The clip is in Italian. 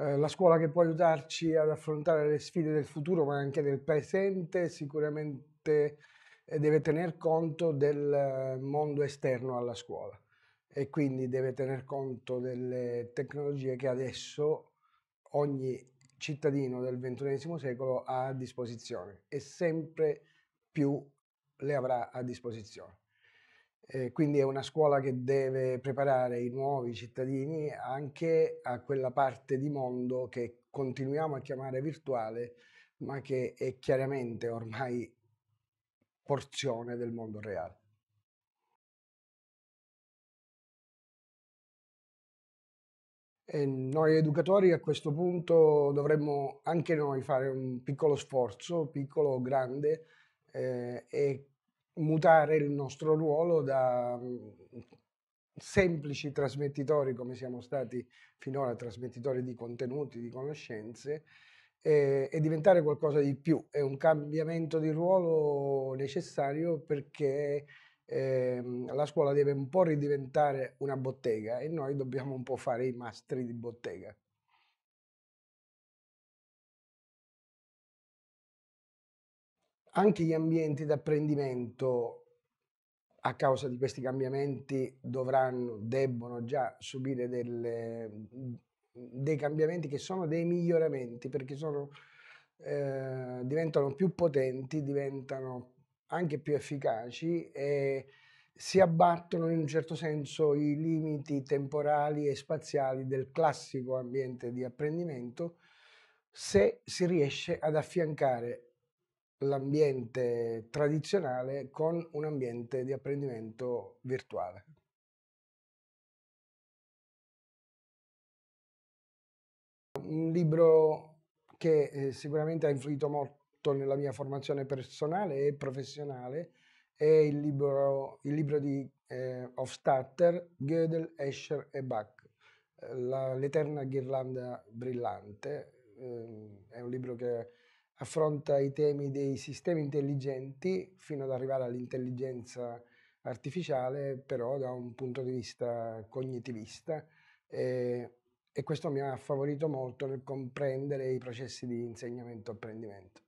Eh, la scuola che può aiutarci ad affrontare le sfide del futuro ma anche del presente sicuramente eh, deve tener conto del eh, mondo esterno alla scuola e quindi deve tener conto delle tecnologie che adesso ogni cittadino del XXI secolo ha a disposizione e sempre più le avrà a disposizione. Eh, quindi è una scuola che deve preparare i nuovi cittadini anche a quella parte di mondo che continuiamo a chiamare virtuale, ma che è chiaramente ormai porzione del mondo reale. E noi educatori a questo punto dovremmo anche noi fare un piccolo sforzo, piccolo o grande, eh, e mutare il nostro ruolo da mhmm, semplici trasmettitori come siamo stati finora, trasmettitori di contenuti, di conoscenze, e, e, diventare qualcosa di più. È un cambiamento di ruolo necessario perché eh, la scuola deve un po' ridiventare una bottega e noi dobbiamo un po' fare i mastri di bottega. anche gli ambienti d'apprendimento a causa di questi cambiamenti dovranno, debbono già subire delle, mhmm, dei cambiamenti che sono dei miglioramenti perché sono, eh, diventano più potenti, diventano anche più efficaci e si abbattono in un certo senso i limiti temporali e spaziali del classico ambiente di apprendimento se si riesce ad affiancare l'ambiente tradizionale con un ambiente di apprendimento virtuale. Un libro che eh, sicuramente ha influito molto nella mia formazione personale e professionale è il libro, il libro di eh, Hofstadter, Gödel, Escher e Bach, eh, L'Eterna Ghirlanda Brillante. Eh, è un libro che affronta i temi dei sistemi intelligenti fino ad arrivare all'intelligenza artificiale, però da un punto di vista cognitivista e, e questo mi ha favorito molto nel comprendere i processi di insegnamento-apprendimento.